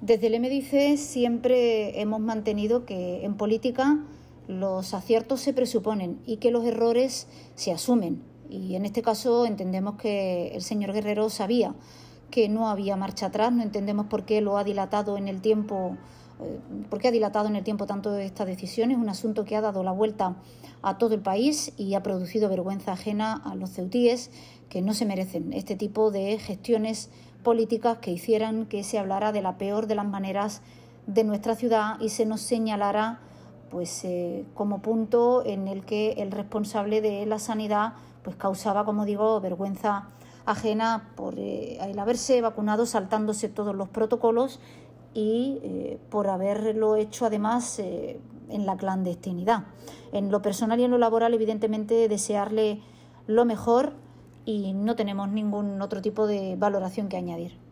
Desde el MDC siempre hemos mantenido que en política los aciertos se presuponen y que los errores se asumen. Y en este caso entendemos que el señor Guerrero sabía que no había marcha atrás, no entendemos por qué lo ha dilatado en el tiempo, eh, por qué ha dilatado en el tiempo tanto esta decisión. Es un asunto que ha dado la vuelta a todo el país y ha producido vergüenza ajena a los ceutíes que no se merecen este tipo de gestiones políticas que hicieran que se hablara de la peor de las maneras de nuestra ciudad y se nos señalara pues eh, como punto en el que el responsable de la sanidad pues causaba como digo vergüenza ajena por eh, el haberse vacunado saltándose todos los protocolos y eh, por haberlo hecho además en la clandestinidad. En lo personal y en lo laboral evidentemente desearle lo mejor y no tenemos ningún otro tipo de valoración que añadir.